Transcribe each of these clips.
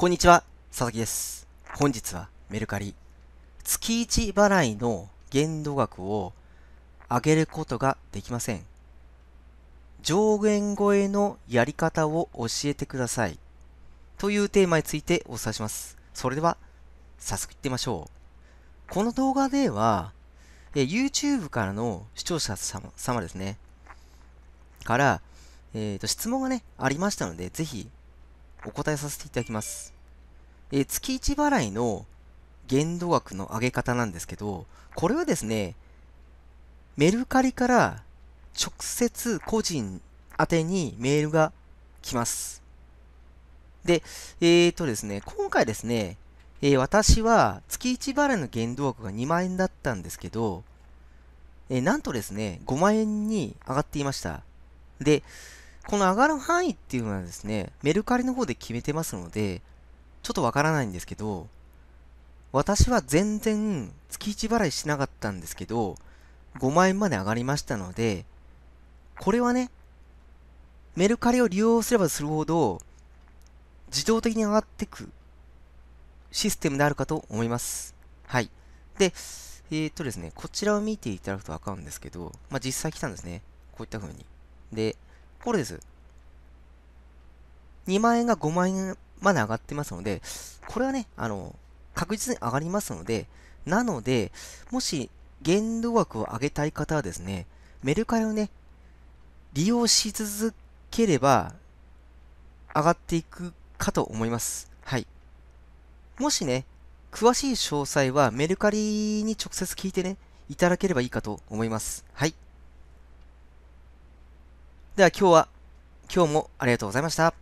こんにちは、佐々木です。本日はメルカリ。月1払いの限度額を上げることができません。上限超えのやり方を教えてください。というテーマについてお伝えします。それでは、早速いってみましょう。この動画では、え YouTube からの視聴者様様ですね。から、えっ、ー、と、質問がね、ありましたので、ぜひお答えさせていただきます。えー、月1払いの限度額の上げ方なんですけど、これはですね、メルカリから直接個人宛てにメールが来ます。で、えっ、ー、とですね、今回ですね、えー、私は月1払いの限度額が2万円だったんですけど、えー、なんとですね、5万円に上がっていました。で、この上がる範囲っていうのはですね、メルカリの方で決めてますので、ちょっとわからないんですけど、私は全然月1払いしなかったんですけど、5万円まで上がりましたので、これはね、メルカリを利用すればするほど、自動的に上がってくシステムであるかと思います。はい。で、えー、っとですね、こちらを見ていただくとわかるんですけど、まあ、実際来たんですね。こういった風に。で、これです。2万円が5万円まで上がってますので、これはね、あの、確実に上がりますので、なので、もし限度額を上げたい方はですね、メルカリをね、利用し続ければ、上がっていくかと思います。はい。もしね、詳しい詳細はメルカリに直接聞いてね、いただければいいかと思います。はい。では今日は、今日もありがとうございました。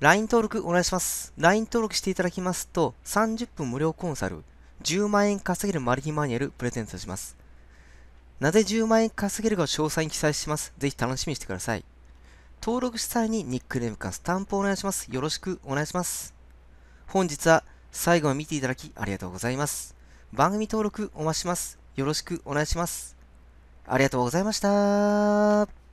LINE 登録お願いします。LINE 登録していただきますと、30分無料コンサル、10万円稼げるマル秘マニュアルプレゼントします。なぜ10万円稼げるかを詳細に記載します。ぜひ楽しみにしてください。登録した際にニックネームかスタンプをお願いします。よろしくお願いします。本日は最後まで見ていただきありがとうございます。番組登録お待ちします。よろしくお願いします。ありがとうございました。